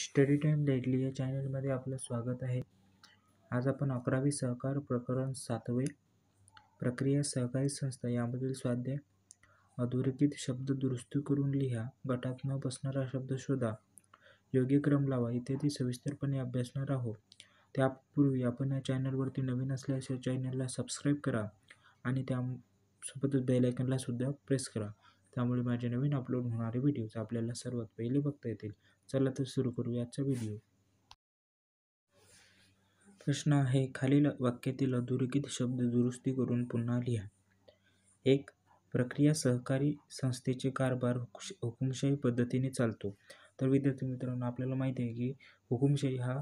study time deadly या चॅनलमध्ये आपलं स्वागत आहे आज आपण अकरावी सहकार प्रकरण सातवे प्रक्रिया सहकारी संस्था यामधील स्वाध्याय अधोरेखित शब्द दुरुस्ती करून लिहा गटात न बसणारा शब्द शोधा योग्य क्रम लावा इत्यादी सविस्तरपणे अभ्यासणार आहोत त्यापूर्वी आपण या चॅनलवरती नवीन असल्यास या चॅनलला सबस्क्राईब करा आणि त्यासोबतच बेलायकनला सुद्धा प्रेस करा त्यामुळे माझे नवीन अपलोड होणारे व्हिडिओज आपल्याला सर्वात पहिले बघता येतील चला तर सुरू करू आजचा व्हिडिओ प्रश्न आहे खालील वाक्यातील अधोरेखित शब्द दुरुस्ती करून पुन्हा लिहा एक प्रक्रिया सहकारी संस्थेचे कारभार हुकुमशाही पद्धतीने चालतो तर विद्यार्थी मित्रांनो आपल्याला माहिती आहे की हुकुमशाही हा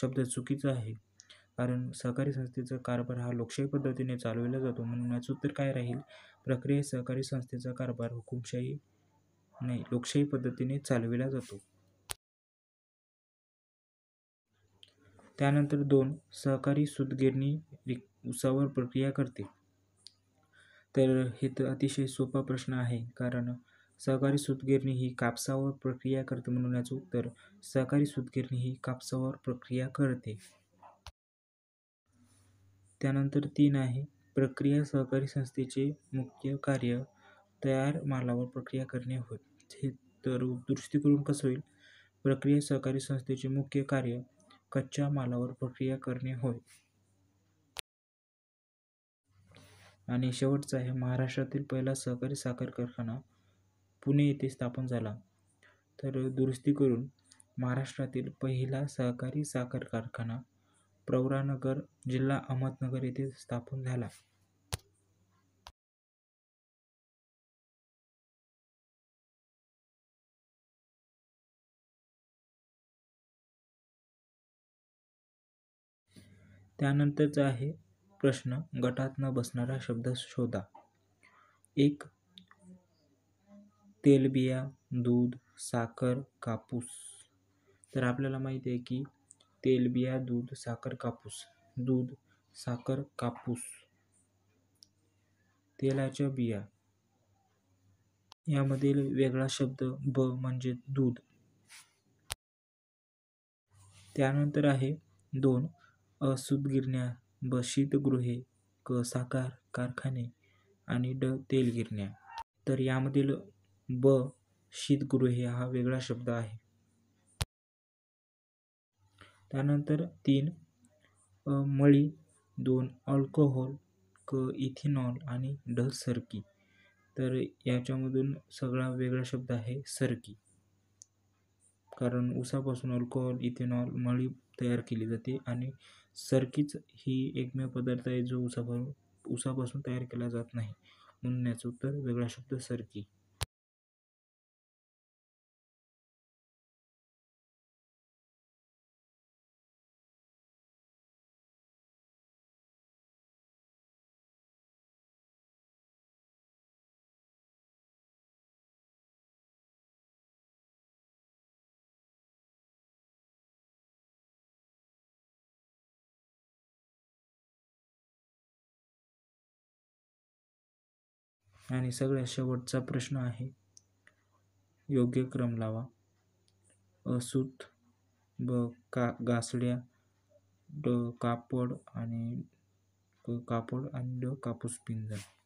शब्द चुकीचा आहे कारण सहकारी संस्थेचा कारभार हा लोकशाही पद्धतीने चालवला जातो म्हणून याचं उत्तर काय राहील प्रक्रिया सहकारी संस्थेचा कारभार हुकुमशाही नाही लोकशाही पद्धतीने चालविला जातो त्यानंतर दोन सहकारी सुतगिरणी उसावर प्रक्रिया करते तर हे तर अतिशय सोपा प्रश्न आहे कारण सहकारी सूतगिरणी ही कापसावर प्रक्रिया करते म्हणून याचं उत्तर सहकारी सुतगिरणी ही कापसावर प्रक्रिया करते त्यानंतर तीन आहे प्रक्रिया सहकारी संस्थेचे मुख्य कार्य तयार मालावर प्रक्रिया करणे होय हे तर दुरुस्ती करून कसं होईल प्रक्रिया सहकारी संस्थेचे मुख्य कार्य कच्च्या मालावर प्रक्रिया करणे होय आणि शेवटचा आहे महाराष्ट्रातील पहिला सहकारी साखर कारखाना पुणे येथे स्थापन झाला तर दुरुस्ती करून महाराष्ट्रातील पहिला सहकारी साखर कारखाना प्रवरानगर जिल्हा अहमदनगर येथे स्थापन झाला त्यानंतरचा आहे प्रश्न गटात न बसणारा शब्द शोधा एक तेलबिया दूध साखर कापूस तर आपल्याला माहिती आहे की तेलबिया दूध साखर कापूस दूध साखर कापूस तेलाच्या बिया यामधील वेगळा शब्द ब म्हणजे दूध त्यानंतर आहे दोन गिरण्या ब शीतगृहे क साखर कारखाने आणि ड तेलगिरण्या तर यामधील ब शीतगृहे हा वेगळा शब्द आहे त्यानंतर तीन मळी दोन अल्कोहोल क इथेनॉल आणि ड सरकी तर याच्यामधून सगळा वेगळा शब्द आहे सरकी कारण उसापासून अल्कोहोल इथेनॉल मळी तयार केली जाते आणि सरकीच ही एकमेव पदार्थ आहे जो उसापासून उसापासून तयार केला जात नाही म्हणून याचं उत्तर वेगळा शब्द सरकी आणि सगळ्यात शेवटचा प्रश्न आहे योग्य क्रम लावा असूत ब का गासड्या ड कापड आणि कापड आणि ड कापूस पिंजर